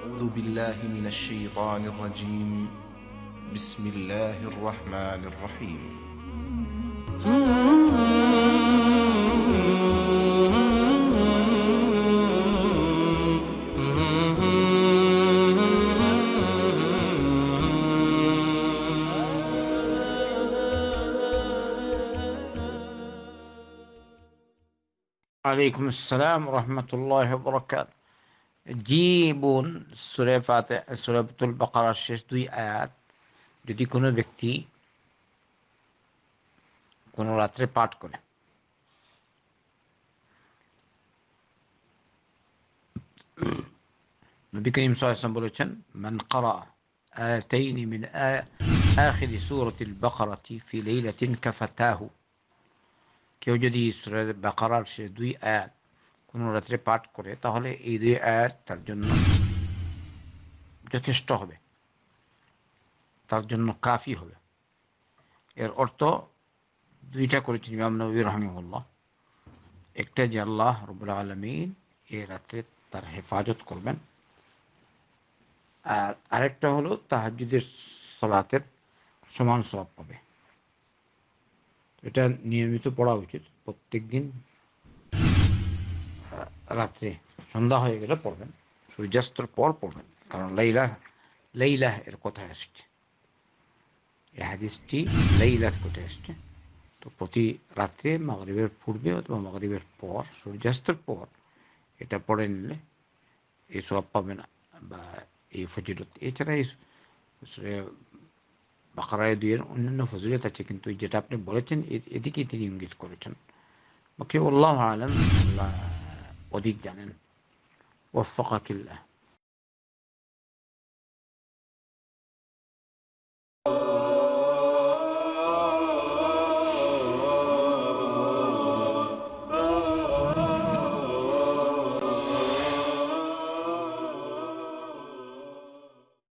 أعوذ بالله من الشيطان الرجيم بسم الله الرحمن الرحيم عليكم السلام ورحمة الله وبركاته জীবন সুরে ফাতে সুরাবতুল বকরার শেষ দুই আয়াত যদি কোনো ব্যক্তি কোনো রাত্রে পাঠ করে নবী করিম সাল্লাম বলেছেন মান করা آتين من آخر سورة البقرة في ليلة كفتاه কেউ যদি সুরের বাকারার সে দুই আয়াত কোনো রাত্রে পাঠ করে তাহলে এই দুই আয়াত তার জন্য যথেষ্ট হবে তার জন্য কাফি হবে এর অর্থ দুইটা করেছেন ইমাম নবী রহমিউল্লাহ একটা যে আল্লাহ রবুল আলমিন এ রাত্রে তার হেফাজত করবেন আর আরেকটা হলো তাহাজুদের সলাতের সমান সব পাবে এটা নিয়মিত পড়া উচিত প্রত্যেক দিন রাত্রে সন্ধ্যা হয়ে গেলে পড়বেন সূর্যাস্তর পর পড়বেন কারণ লেইলা লেইলা এর কথা আসছে এই হাদিসটি লেইলার কথা আসছে তো প্রতি রাত্রে মগরীবের পূর্বে অথবা মগরীবের পর সূর্যাস্তের পর এটা পড়ে নিলে এই সব পাবে না বা এই ফজিলত এছাড়া এই বাঁকড়ায় দুইয়ের অন্যান্য ফজিলত আছে কিন্তু যেটা আপনি বলেছেন এদিকেই তিনি ইঙ্গিত করেছেন ওকে বললাম আলম আল্লাহ وضد يعني وفقك الله